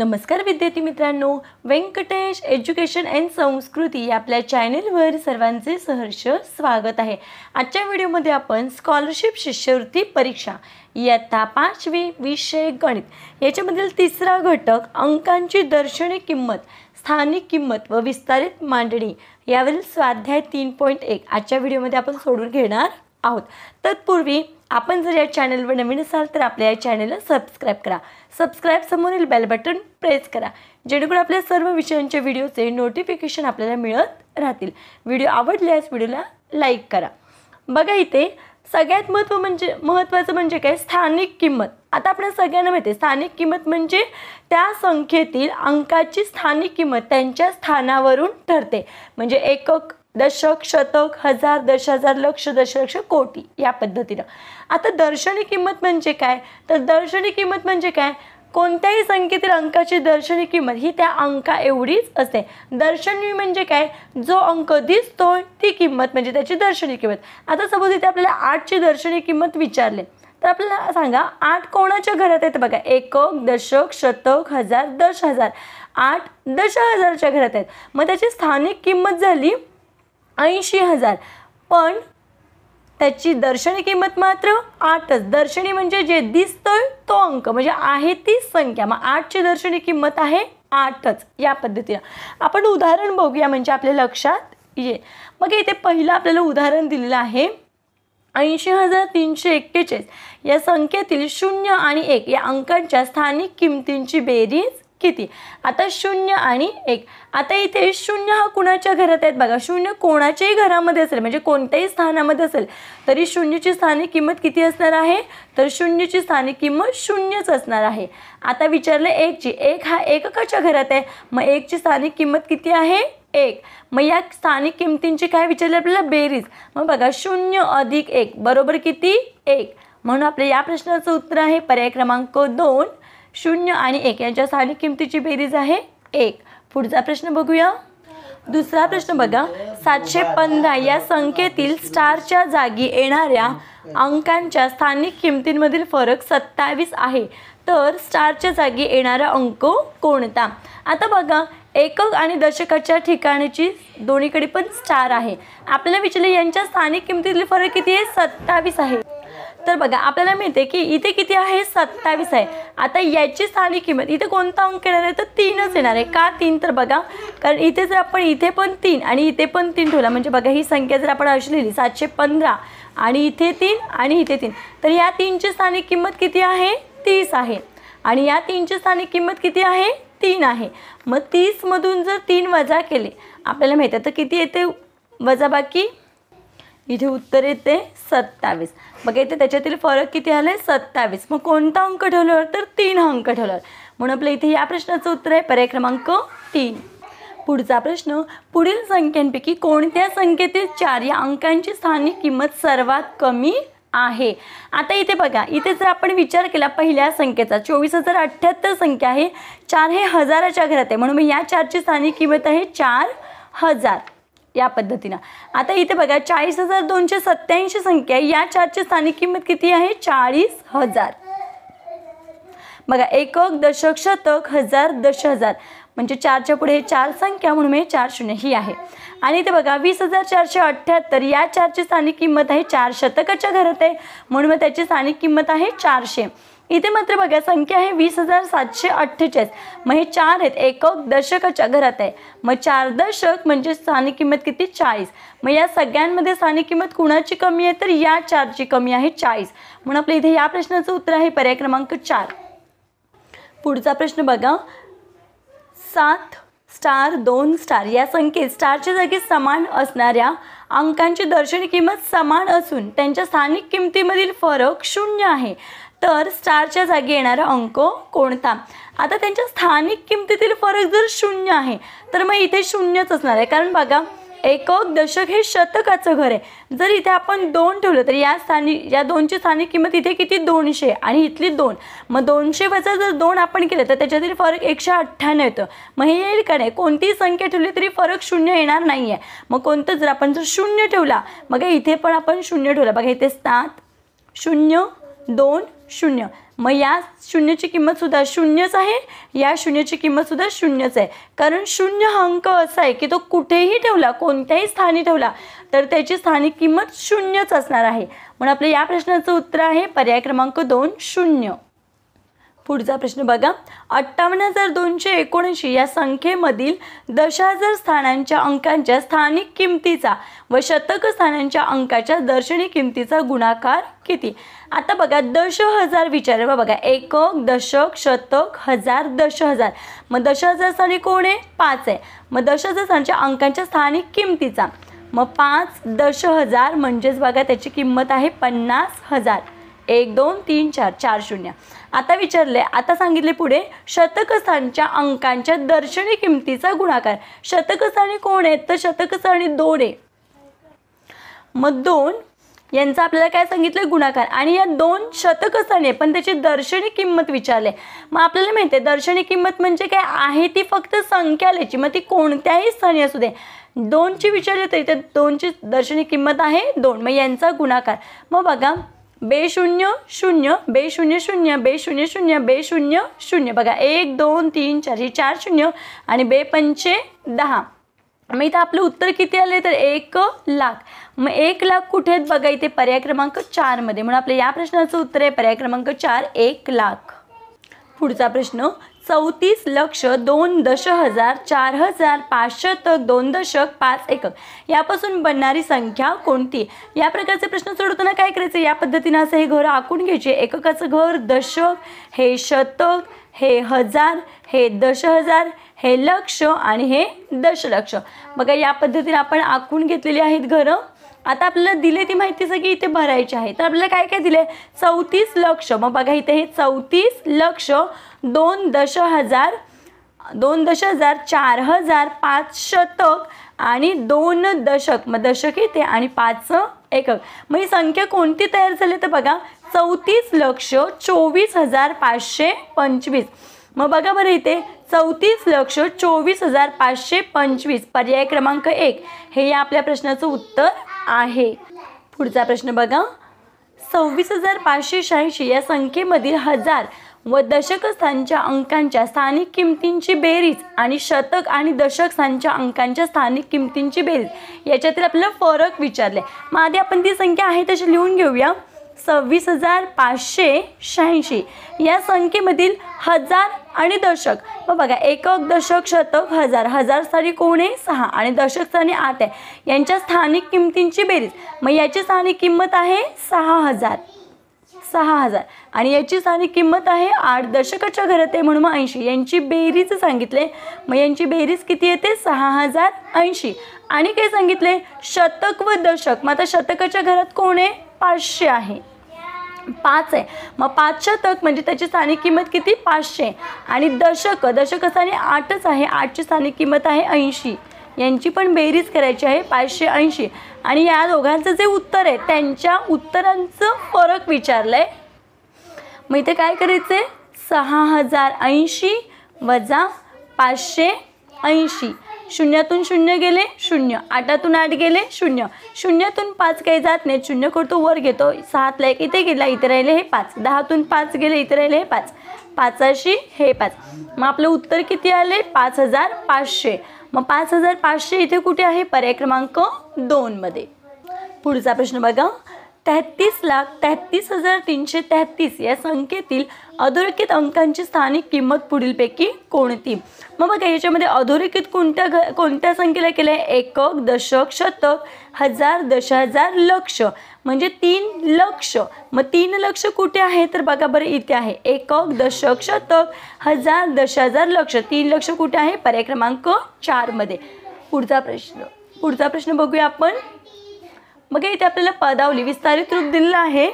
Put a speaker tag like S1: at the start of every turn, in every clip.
S1: नमस्कार विद्यार्थी मित्रांनो व्यंकटेश एज्युकेशन अँड संस्कृती आपल्या चॅनेलवर सर्वांचे सहर्ष स्वागत आहे आजच्या व्हिडिओमध्ये आपण स्कॉलरशिप शिष्यवृत्ती परीक्षा इयत्ता पाचवी विषय गणित याच्यामधील तिसरा घटक अंकांची दर्शनी किंमत स्थानिक किंमत व विस्तारित मांडणी यावरील स्वाध्याय तीन पॉईंट एक आजच्या व्हिडिओमध्ये आपण सोडून घेणार आहोत तत्पूर्वी आपण जर या चॅनलवर नवीन असाल तर आपल्या या चॅनलला सबस्क्राईब करा सबस्क्राईब समोरील बेल बटन प्रेस करा जेणेकरून आपल्या सर्व विषयांच्या व्हिडिओचे नोटिफिकेशन आपल्याला मिळत राहतील व्हिडिओ आवडल्यास व्हिडिओला लाईक करा बघा इथे सगळ्यात महत्त्व म्हणजे महत्त्वाचं म्हणजे काय स्थानिक किंमत आता आपल्या सगळ्यांना माहिती आहे स्थानिक किंमत म्हणजे त्या संख्येतील अंकाची स्थानिक किंमत त्यांच्या स्थानावरून ठरते म्हणजे एकक दशक शतक हजार दश हजार लक्ष दशलक्ष कोटी या पद्धतीनं आता दर्शनी किंमत म्हणजे काय तर दर्शनी किंमत म्हणजे काय कोणत्याही संख्येतील अंकाची दर्शनी किंमत ही त्या अंका एवढीच असते दर्शनी म्हणजे काय जो अंक दिसतो ती किंमत म्हणजे त्याची दर्शनी किंमत आता सपोज इथे आपल्याला आठची दर्शनी किंमत विचारले तर आपल्याला सांगा आठ कोणाच्या घरात आहेत बघा एकक दशक शतक हजार दश हजार आठ दश हजारच्या घरात आहेत मग त्याची स्थानिक किंमत झाली ऐंशी हजार पण त्याची दर्शनी किंमत मात्र आठच दर्शनी म्हणजे जे दिसतोय तो अंक म्हणजे आहे ती संख्या मग आठची दर्शनी किंमत आहे आठच या पद्धतीनं आपण उदाहरण बघूया म्हणजे आपल्या लक्षात ये मग इथे पहिलं आपल्याला उदाहरण दिलेलं आहे ऐंशी हजार तीनशे एक्केचाळीस या संख्येतील शून्य आणि एक या अंकांच्या स्थानिक किमतींची बेरीज किती आता शून्य आणि एक आता इथे शून्य हा कुणाच्या घरात आहेत बघा शून्य कोणाच्याही घरामध्ये असेल म्हणजे कोणत्याही स्थानामध्ये असेल तरी शून्यची स्थानिक किंमत किती असणार आहे तर शून्यची स्थानिक किंमत शून्यच असणार आहे आता विचारलं एकची एक हा एककाच्या घरात आहे मग एकची स्थानिक किंमत किती आहे एक मग या स्थानिक किमतींची काय विचारले आपल्याला बेरीज मग बघा शून्य अधिक एक बरोबर किती एक म्हणून आपल्या या प्रश्नाचं उत्तर आहे पर्याय क्रमांक दोन शून्य आणि एक यांच्या स्थानिक किमतीची बेरीज आहे एक पुढचा प्रश्न बघूया दुसरा प्रश्न बघा सातशे पंधरा या संख्येतील स्टारच्या जागी येणाऱ्या अंकांच्या स्थानिक किमतींमधील फरक सत्तावीस आहे तर स्टारच्या जागी येणारा अंक कोणता आता बघा एकक आणि दशकाच्या ठिकाणीची दोन्हीकडे पण स्टार आहे आपल्याला विचारले यांच्या स्थानिक किमतीतील फरक किती आहे सत्तावीस आहे तर बघा आपल्याला मिळते की इथे किती आहे सत्तावीस आहे आता याची स्थानिक किंमत इथे कोणता अंक येणार आहे तर तीनच येणार आहे का तीन तर बघा कारण इथे जर आपण इथे पण तीन आणि इथे पण तीन ठेवला म्हणजे बघा ही संख्या जर आपण अशी लिहिली सातशे पंधरा आणि इथे तीन आणि इथे तीन तर या तीनची स्थानिक किंमत किती आहे तीस आहे आणि या तीनची स्थानिक किंमत किती आहे तीन आहे मग तीसमधून जर तीन वजा केले आपल्याला माहिती आहे तर किती येते वजा बाकी इथे उत्तर येते सत्तावीस मग इथे त्याच्यातील फरक किती आला सत्तावीस मग कोणता अंक ठेवल्यावर तर तीन अंक ठेवल्यावर म्हणून आपलं इथे या प्रश्नाचं उत्तर आहे पर्याय क्रमांक तीन पुढचा प्रश्न पुढील संख्यांपैकी कोणत्या संख्येतील चार या अंकांची स्थानिक किंमत सर्वात कमी आहे आता इथे बघा इथे जर आपण विचार केला पहिल्या संख्येचा चोवीस हजार अठ्ठ्याहत्तर संख्या आहे चार हे हजाराच्या घरात आहे म्हणून या चारची स्थानिक किंमत आहे चार हजार या पद्धतीनं आता इथे बघा चाळीस हजार दोनशे सत्याऐंशी संख्या या चारची स्थानिक किंमत किती आहे चाळीस हजार बघा एकक दशक शतक हजार दश हजार म्हणजे चारच्या पुढे चार संख्या म्हणून हे चार शून्य ही आहे आणि इथे बघा वीस हजार चारशे अठ्ठ्याहत्तर या चारची स्थानिक किंमत आहे चार शतकाच्या घरात आहे म्हणून मग त्याची स्थानिक किंमत आहे चारशे इथे मात्र बघा संख्या आहे वीस हजार सातशे अठ्ठेचाळीस मग हे चार आहेत एक दशकाच्या घरात आहे मग चार दशक म्हणजे स्थानिक किंमत किती चाळीस मग या सगळ्यांमध्ये स्थानिक किंमत कुणाची कमी आहे तर या चारची कमी आहे चाळीस म्हणून आपल्या इथे या प्रश्नाचं उत्तर आहे पर्याय क्रमांक चार पुढचा प्रश्न बघा सात स्टार दोन स्टार या संख्येत स्टारच्या जागी समान असणाऱ्या अंकांची दर्शनी किंमत समान असून त्यांच्या स्थानिक किमतीमधील फरक शून्य आहे तर स्टारच्या जागी येणारा अंक कोणता आता त्यांच्या स्थानिक किमतीतील फरक जर शून्य आहे तर मग इथे शून्यच असणार आहे कारण बघा एकक दशक हे शतकाचं घर आहे जर इथे आपण दोन ठेवलं तर या स्थानिक या दोनची स्थानिक किंमत इथे किती दोनशे आणि इथली दोन मग दोनशे वजा जर दोन आपण केलं तर त्याच्यातील फरक एकशे अठ्ठ्याण्णव येतो मग हे येईल का नाही कोणतीही संख्या ठेवली तरी फरक शून्य येणार नाही आहे मग कोणतं जर आपण जर शून्य ठेवला मग इथे पण आपण शून्य ठेवला बघा इथे सात शून्य दोन शून्य मग या किंमत सुद्धा शून्यच आहे या किंमत सुद्धा शून्यच आहे कारण शून्य हा अंक असा आहे की तो कुठेही ठेवला कोणत्याही स्थानी ठेवला तर त्याची स्थानिक किंमत शून्यच असणार आहे म्हणून आपलं या प्रश्नाचं उत्तर आहे पर्याय क्रमांक दोन शून्य पुढचा प्रश्न बघा अठ्ठावन्न हजार दोनशे एकोणऐंशी या संख्येमधील हजार स्थानांच्या अंकांच्या स्थानिक किमतीचा व शतक स्थानांच्या अंकाच्या दर्शनी किमतीचा गुणाकार किती आता बघा दश हजार विचार बघा एकक दशक शतक हजार दश हजार मग दश हजार स्थानी कोण आहे पाच आहे मग दश हजार स्थानच्या अंकांच्या स्थानिक किमतीचा मग पाच दश हजार म्हणजेच बघा त्याची किंमत आहे पन्नास हजार एक दोन तीन चार चार शून्य आता विचारले आता सांगितले पुढे शतकस्थानच्या अंकांच्या दर्शनी किमतीचा गुणाकार शतकस्थानी कोण आहेत तर शतकस्थानी दोन आहे मग दोन यांचा आपल्याला काय सांगितलं गुणाकार आणि या दोन आहे पण त्याची दर्शनी किंमत विचारले मग आपल्याला माहिती आहे दर्शनी किंमत म्हणजे काय आहे ती फक्त लिहायची मग ती कोणत्याही स्थानी असू दे दोनची विचारली तरी तर दोनची दर्शनी किंमत आहे दोन मग यांचा गुणाकार मग बघा बे शून्य शून्य बे शून्य शून्य बे शून्य शून्य बे शून्य शून्य बघा एक दोन तीन चार हे चार शून्य आणि बे पंचे दहा मग इथं आपलं उत्तर किती आले तर एक लाख मग एक लाख कुठे आहेत बघा इथे पर्याय क्रमांक चारमध्ये म्हणून आपल्या या प्रश्नाचं उत्तर आहे पर्याय क्रमांक चार एक लाख पुढचा प्रश्न चौतीस लक्ष दोन दश हजार चार हजार पाच शतक दोन दशक पाच एकक यापासून बनणारी संख्या कोणती या प्रकारचे प्रश्न सोडवताना काय करायचे या पद्धतीनं असं हे घर आखून घ्यायचे एककाचं घर दशक हे शतक हे हजार हे दश हजार हे लक्ष आणि हे दशलक्ष बघा या पद्धतीने आपण आखून घेतलेली आहेत घरं आता आपल्याला दिले ती माहिती सगळी इथे भरायची आहे तर आपल्याला काय काय दिले चौतीस लक्ष मग बघा इथे हे चौतीस लक्ष दोन दश हजार दोन दश हजार चार हजार पाच शतक आणि दोन दशक मग दशक येते आणि पाच एकक मग ही संख्या कोणती तयार झाली तर बघा चौतीस लक्ष चोवीस हजार पाचशे पंचवीस मग बघा बरं इथे चौतीस लक्ष चोवीस हजार पाचशे पंचवीस पर्याय क्रमांक एक हे या आपल्या प्रश्नाचं उत्तर आहे पुढचा प्रश्न बघा सव्वीस हजार पाचशे शहाऐंशी या संख्येमधील हजार व दशकस्थांच्या अंकांच्या स्थानिक किमतींची बेरीज आणि शतक आणि दशकस्थांच्या अंकांच्या स्थानिक किमतींची बेरीज याच्यातील आपल्याला फरक आहे मग आधी आपण ती संख्या आहे तशी लिहून घेऊया सव्वीस हजार पाचशे शहाऐंशी या संख्येमधील हजार आणि दशक मग बघा एकक दशक शतक हजार हजार स्थानी कोण आहे सहा आणि दशक स्थानी आठ आहे यांच्या स्थानिक किमतींची बेरीज मग याची स्थानिक किंमत आहे सहा हजार सहा हजार आणि याची स्थानिक किंमत आहे आठ दशकाच्या घरात आहे म्हणून मग ऐंशी यांची बेरीज सांगितले मग यांची बेरीज किती येते सहा हजार ऐंशी आणि काय सांगितले शतक व दशक मग आता शतकाच्या घरात कोण आहे पाचशे आहे पाच आहे मग पाचशे तक म्हणजे त्याची स्थानिक किंमत किती पाचशे आणि दशक दशक असाने आठच आहे आठची स्थानिक किंमत आहे ऐंशी यांची पण बेरीज करायची आहे पाचशे ऐंशी आणि या दोघांचं जे उत्तर आहे त्यांच्या उत्तरांचं फरक विचारलं आहे मग इथे काय करायचं आहे सहा हजार ऐंशी वजा पाचशे ऐंशी शून्यातून शून्य गेले शून्य आठातून आठ गेले शून्य शून्यातून पाच काही जात नाही शून्य करतो वर घेतो सहातला एक इथे गेला इथे राहिले हे पाच दहातून पाच गेले इथे राहिले हे पाच पाचाशी हे पाच मग आपलं उत्तर किती आले पाच हजार पाचशे मग पाच हजार पाचशे इथे कुठे आहे पर्याय क्रमांक दोनमध्ये पुढचा प्रश्न बघा तेहत्तीस लाख तेहत्तीस हजार तीनशे तेहतीस या संख्येतील अधोरेखित अंकांची स्थानिक किंमत पुढीलपैकी कोणती मग बघा याच्यामध्ये अधोरेखित कोणत्या घ कोणत्या संख्येला केलं आहे एकक दशक शतक हजार दश हजार लक्ष म्हणजे तीन लक्ष मग तीन लक्ष कुठे आहे तर बघा बरं इथे आहे एकक दशक शतक हजार दश हजार लक्ष तीन लक्ष कुठे आहे पर्याय क्रमांक चारमध्ये पुढचा प्रश्न पुढचा प्रश्न बघूया आपण बघा इथे आपल्याला पदावली विस्तारित रूप दिलेलं आहे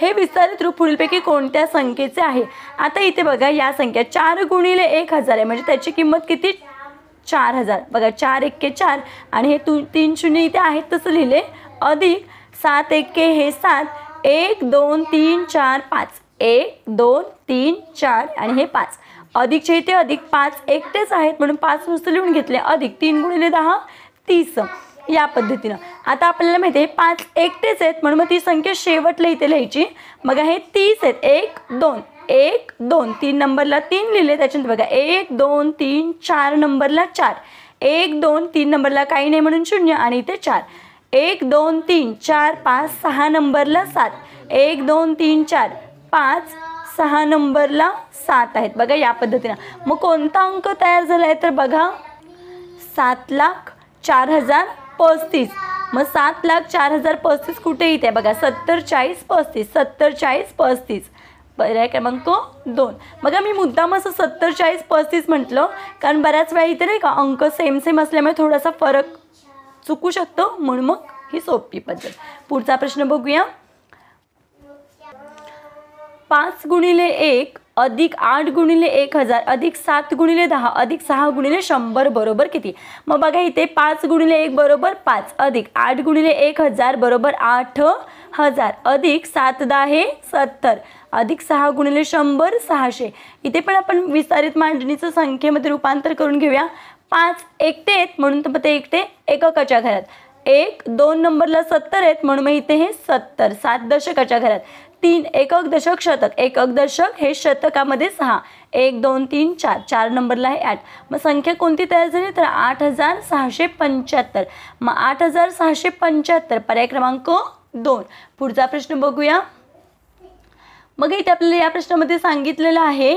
S1: हे विस्तारित रूप पुढीलपैकी कोणत्या संख्येचे आहे आता इथे बघा या संख्या चार गुणिले एक हजार आहे म्हणजे त्याची किंमत किती चार हजार बघा चार एके चार आणि हे तू तीन शून्य इथे आहेत तसं लिहिले अधिक सात एके हे सात एक दोन तीन चार पाच एक दोन तीन चार आणि हे पाच अधिकचे इथे अधिक पाच एकटेच आहेत म्हणून पाच नुसतं लिहून घेतले अधिक तीन गुणिले दहा तीस या पद्धतीनं आता आपल्याला माहिती आहे पाच एकटेच आहेत म्हणून मग ती संख्या शेवटला इथे लिहायची बघा हे तीस आहेत एक दोन एक दोन तीन नंबरला तीन लिहिले त्याच्यानंतर बघा एक दोन तीन चार नंबरला चार एक दोन तीन नंबरला काही नाही म्हणून शून्य आणि इथे चार एक दोन तीन चार पाच सहा नंबरला सात एक दोन तीन चार पाच सहा नंबरला सात आहेत बघा या पद्धतीनं मग कोणता अंक तयार झाला आहे तर बघा सात लाख चार हजार पस्तीस मग सात लाख चार हजार पस्तीस कुठे येते बघा सत्तर चाळीस पस्तीस सत्तर चाळीस पस्तीस पर्याय क्रमांक दोन बघा मी मुद्दाम असं सत्तर चाळीस पस्तीस म्हटलं कारण बऱ्याच वेळा इथे नाही का अंक सेम सेम असल्यामुळे थोडासा फरक चुकू शकतो म्हणून मग ही सोपी पद्धत पुढचा प्रश्न बघूया पाच गुणिले एक अधिक आठ गुणिले एक हजार अधिक सात गुणिले दहा अधिक सहा गुणिले शंभर बरोबर किती मग बघा इथे पाच गुणिले एक बरोबर पाच अधिक आठ गुणिले एक हजार बरोबर आठ हजार अधिक सात दहा हे सत्तर अधिक सहा गुणिले शंभर सहाशे इथे पण आपण विस्तारित मांडणीचं संख्येमध्ये रूपांतर करून घेऊया पाच एकटे आहेत म्हणून तर मग ते एकटे एककाच्या घरात एक दोन नंबरला सत्तर आहेत म्हणून मग इथे हे सत्तर सात दशकाच्या घरात तीन एकक दशक शतक एकक दशक हे शतकामध्ये सहा एक दोन तीन चार चार नंबरला आहे आठ मग संख्या कोणती तयार झाली तर आठ हजार सहाशे पंच्याहत्तर मग आठ हजार सहाशे पंच्याहत्तर पर्याय क्रमांक दोन पुढचा प्रश्न बघूया मग इथे आपल्याला या प्रश्नामध्ये सांगितलेलं आहे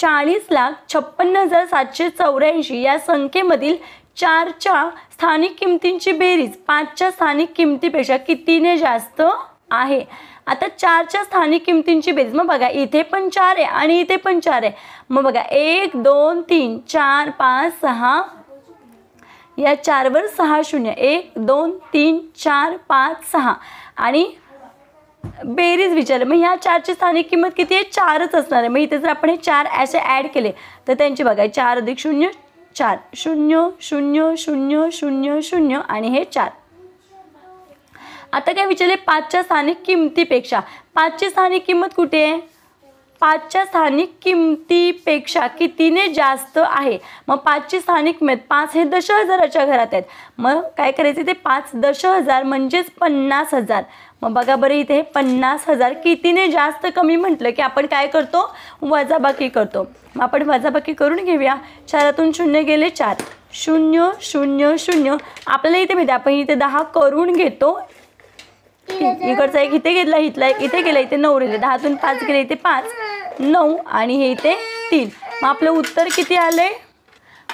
S1: चाळीस लाख छप्पन्न हजार सातशे चौऱ्याऐंशी या संख्येमधील चारच्या स्थानिक किमतींची बेरीज पाचच्या स्थानिक किमतीपेक्षा कितीने जास्त आहे आता चारच्या स्थानिक किमतींची बेरीज मग बघा इथे पण चार आहे आणि इथे पण चार आहे मग बघा एक दोन तीन चार पाच सहा या चारवर सहा शून्य एक दोन तीन चार पाच सहा आणि बेरीज विचार मग ह्या चारची स्थानिक किंमत किती आहे चारच असणार आहे मग इथे जर आपण हे चार असे ॲड केले तर त्यांची बघा चार अधिक शून्य चार शून्य शून्य शून्य शून्य शून्य आणि हे चार आता काय विचारले पाचच्या स्थानिक किमतीपेक्षा पाचची स्थानिक किंमत कुठे आहे पाचच्या स्थानिक किमतीपेक्षा कितीने जास्त आहे मग पाचची स्थानिक किंमत पाच हे दश हजाराच्या घरात आहेत मग काय करायचं ते पाच दश हजार म्हणजेच पन्नास हजार मग बघा बरं इथे पन्नास हजार कितीने जास्त कमी म्हटलं की आपण काय करतो वजाबाकी करतो मग आपण वजाबाकी करून घेऊया चारातून शून्य गेले चार शून्य शून्य शून्य आपल्याला इथे माहिती आपण इथे दहा करून घेतो इकडचा एक इथे घेतला इथला एक इथे गेला इथे नऊ राहिले दहातून पाच गेले इथे पाच नऊ आणि हे इथे तीन मग आपलं उत्तर किती आलं आहे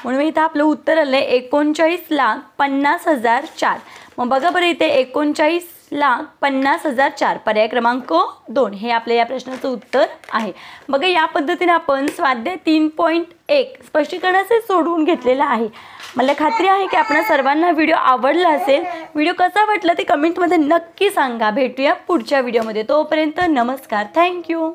S1: म्हणून इथं आपलं उत्तर आलं आहे एकोणचाळीस लाख पन्नास हजार चार मग बघा बरं इथे एकोणचाळीस लाख पन्नास हजार चार पर्याय क्रमांक दोन हे आपल्या या प्रश्नाचं उत्तर आहे बघा या पद्धतीने आपण स्वाध्याय तीन पॉईंट एक स्पष्टीकरणाचे सोडवून घेतलेलं आहे मला खात्री आहे की आपण सर्वांना व्हिडिओ आवडला असेल व्हिडिओ कसा वाटला ते कमेंटमध्ये नक्की सांगा भेटूया पुढच्या व्हिडिओमध्ये तोपर्यंत नमस्कार थँक्यू